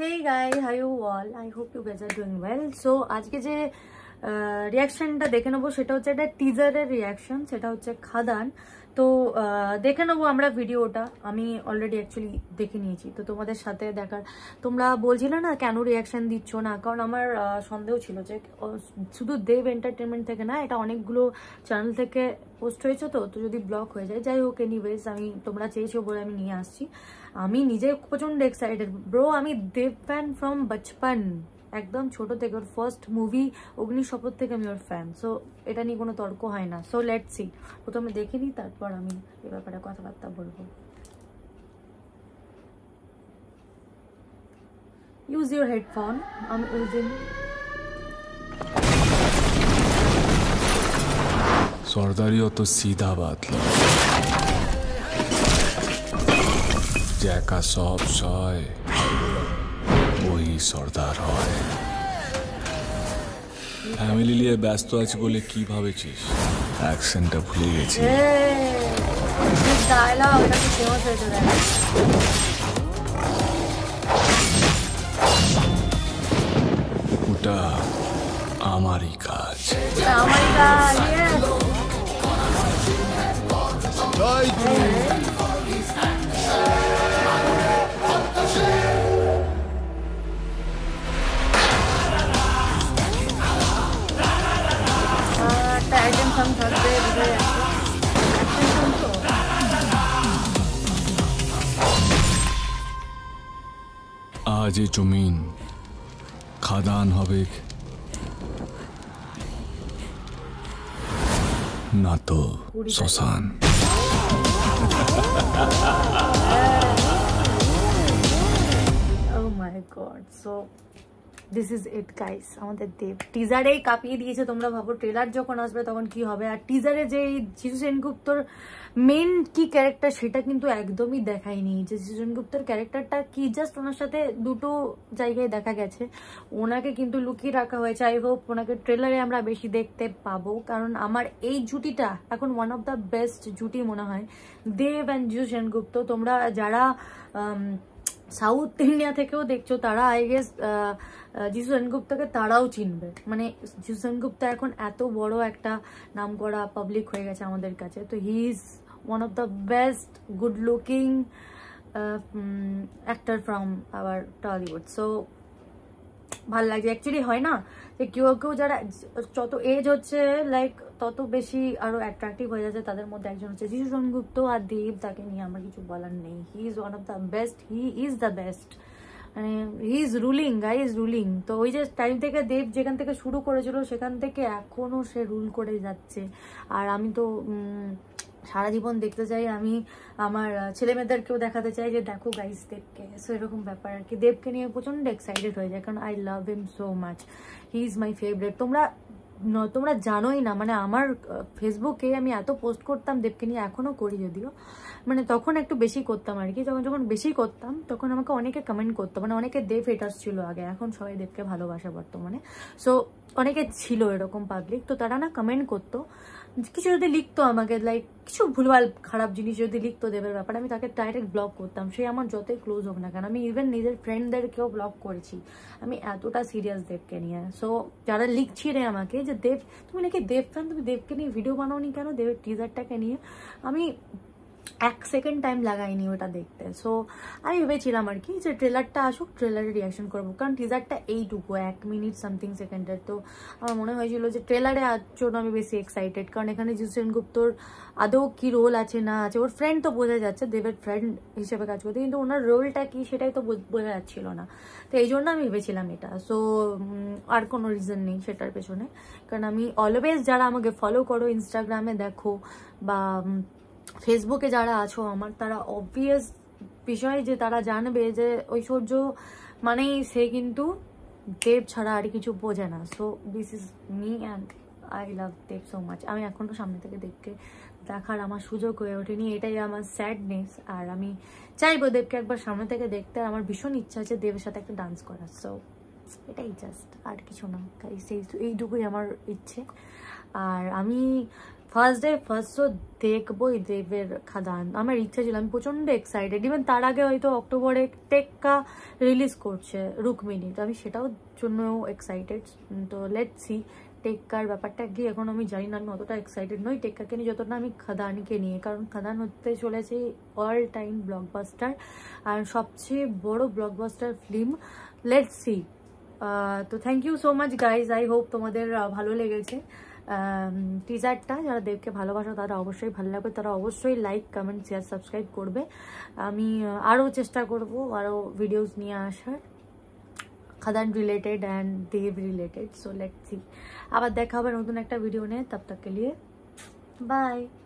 hey guys hi you all I hope you guys are doing well so আজকে যে রিয়াকশনটা দেখে নেবো সেটা হচ্ছে একটা টিজারের রিয়াকশন সেটা হচ্ছে খাদান তো দেখে নেবো আমরা ভিডিওটা আমি অলরেডি অ্যাকচুয়ালি দেখে নিয়েছি তো তোমাদের সাথে দেখার তোমরা বলছিলে না কেন রিয়াকশান দিচ্ছ না কারণ আমার সন্দেহ ছিল যে শুধু দেব এন্টারটেনমেন্ট থেকে না এটা অনেকগুলো চ্যানেল থেকে পোস্ট হয়েছে তো তো যদি ব্লক হয়ে যায় যাই হোক এনিওয়েজ আমি তোমরা চেয়েছো বলে আমি নিয়ে আসছি আমি নিজে প্রচণ্ড এক্সাইটেড ব্রো আমি দেব ফ্যান ফ্রম বচপন একদম ছোট থেকে ওর ফার্স্ট মুভি অগ্নিশপথ থেকে আমি ওর ফ্যান সো এটা নিয়ে কোনো তর্ক হয় না সো লেট সি প্রথমে দেখে নিই তারপর আমি এ ব্যাপারে কথাবার্তা বলবো ইউজ ইউর হেডফোন আমি using सौरदारी हो तो सीधा बात लो जैका সর্দার হয় ফ্যামিলি নিয়ে ব্যস্ত আছি বলে কি ভাবেছিস অ্যাকশনটা ভুলে গেছি ওটা আমারই কাজ আমারই কাজ টেনশন থাকবে টেনশন তো আজ এ জমিন খাদান হবে না তো শ্মশান Oh my god, so this is it guys আমাদের দেব টিজারেই কাঁপিয়ে দিয়েছে তোমরা ভাবো ট্রেলার যখন আসবে তখন কি হবে আর টিজারে যে শিশু সেনগুপ্তর মেন কি ক্যারেক্টার সেটা কিন্তু একদমই দেখায়নি যে শিশু সেনগুপ্তর ক্যারেক্টারটা কি জাস্ট ওনার সাথে দুটো জায়গায় দেখা গেছে ওনাকে কিন্তু লুকিয়ে রাখা হয়েছে আই হোপ ওনাকে ট্রেলারে আমরা বেশি দেখতে পাবো কারণ আমার এই জুটিটা এখন ওয়ান অফ দ্য বেস্ট জুটি মনে হয় দেব অ্যান্ড জিজু সেনগুপ্ত তোমরা যারা সাউথ ইন্ডিয়া থেকেও দেখছো তারা আই গেস জিসু সেনগুপ্তাকে তারাও চিনবে মানে জিসু সেনগুপ্তা এখন এত বড় একটা নাম করা পাবলিক হয়ে গেছে আমাদের কাছে তো he is one of the best good looking actor from our Tollywood so ভাল লাগছে অ্যাকচুয়ালি হয় না যে কেউ কেউ যারা যত এজ হচ্ছে লাইক তত বেশি আরও অ্যাট্রাক্টিভ হয়ে যাচ্ছে তাদের মধ্যে একজন হচ্ছে যিশু সংগুপ্ত আর দেব তাকে নিয়ে আমার কিছু বলার নেই he is one of the best he is the best মানে he is ruling guy is ruling তো ওই যে টাইম থেকে দেব যেখান থেকে শুরু করেছিল সেখান থেকে এখনও সে রুল করে যাচ্ছে আর আমি তো সারা জীবন দেখতে চাই আমি আমার ছেলে মেয়েদেরকেও দেখাতে চাই যে দেখো গাইজ দেবকে সো এরকম ব্যাপার আর কি দেবকে নিয়ে প্রচণ্ড এক্সাইটেড হয়ে যায় কারণ I love him so much he is my favourite তোমরা তোমরা জানোই না মানে আমার ফেসবুকে আমি এত পোস্ট করতাম দেবকে নিয়ে এখনও করি যদিও মানে তখন একটু বেশি করতাম আর কি যখন যখন বেশি করতাম তখন আমাকে অনেকে কমেন্ট করতো মানে অনেকে দেব হেটার্স ছিল আগে এখন সবাই দেবকে ভালোবাসা বর্তমানে সো অনেকে ছিল এরকম পাবলিক তো তারা না কমেন্ট করতো কিছু যদি লিখতো আমাকে লাইক কিছু ভুলভাল খারাপ জিনিস যদি লিখতো দেবের ব্যাপারে আমি তাকে ডাইরেক্ট ব্লক করতাম সে আমার যতই ক্লোজ হোক না কেন আমি ইভেন নিজের ফ্রেন্ডদেরকেও ব্লক করেছি আমি এতটা সিরিয়াস দেবকে নিয়ে সো যারা লিখছি রে আমাকে যে দেব তুমি নাকি দেব ফ্যান তুমি দেবকে নিয়ে ভিডিও বানাওনি কেন দেবের টিজারটাকে নিয়ে আমি এক সেকেন্ড টাইম লাগাইনি ওটা দেখতে সো আমি ভেবেছিলাম আর কি যে ট্রেলারটা আসুক ট্রেলারে রিয়াকশন করবো কারণ টিজারটা এইটুকু এক মিনিট সামথিং সেকেন্ডের তো আমার মনে হয়েছিল যে ট্রেলারে জন্য আমি বেশি এক্সাইটেড কারণ এখানে জিউ সেনগুপ্তর আদৌ কি রোল আছে না আছে ওর ফ্রেন্ড তো বোঝা যাচ্ছে দেবের ফ্রেন্ড হিসেবে কাজ করতে কিন্তু ওনার রোলটা কি সেটাই তো বোঝা যাচ্ছিল না তো এই জন্য আমি ভেবেছিলাম এটা সো আর কোনো রিজন নেই সেটার পেছনে কারণ আমি অলওয়েজ যারা আমাকে ফলো করো ইনস্টাগ্রামে দেখো বা ফেসবুকে যারা আছো আমার তারা অবভিয়াস বিষয় যে তারা জানবে যে ঐশ্বর্য মানেই সে কিন্তু দেব ছাড়া আর কিছু বোঝে না so this is me and I love Dev so much আমি এখনও সামনে থেকে দেবকে দেখার আমার সুযোগ হয়ে ওঠেনি এটাই আমার স্যাডনেস আর আমি চাইবো দেবকে একবার সামনে থেকে দেখতে আর আমার ভীষণ ইচ্ছা আছে দেবের সাথে একটা ডান্স করার সো এটাই জাস্ট আর কিছু না সেই এইটুকুই আমার ইচ্ছে আর আমি ফার্স্ট ডে ফার্স্ট শো দেখবোই দেবের খাদান আমার ইচ্ছা ছিল আমি প্রচণ্ড এক্সাইটেড ইভেন তার আগে হয়তো অক্টোবরে টেক্কা রিলিজ করছে রুকমিনি তো আমি সেটাও জন্য এক্সাইটেড তো লেট সি টেক্কার ব্যাপারটা কি এখন আমি জানি না আমি অতটা এক্সাইটেড নই টেক্কাকে নিয়ে যতটা আমি খাদানকে নিয়ে কারণ খাদান হতে চলেছে অল টাইম ব্লকবাস্টার আর সবচেয়ে বড় ব্লকবাস্টার ফিল্ম লেট সি তো thank you so much guys I hope তোমাদের ভালো লেগেছে টিজারটা যারা দেবকে ভালোবাসো তারা অবশ্যই ভালো লাগবে তারা অবশ্যই লাইক কমেন্ট শেয়ার সাবস্ক্রাইব করবে আমি আরও চেষ্টা করব আরও ভিডিওস নিয়ে আসার Khadaan related and Dev related so let see আবার দেখা হবে নতুন একটা ভিডিও নিয়ে তব তক লিয়ে বাই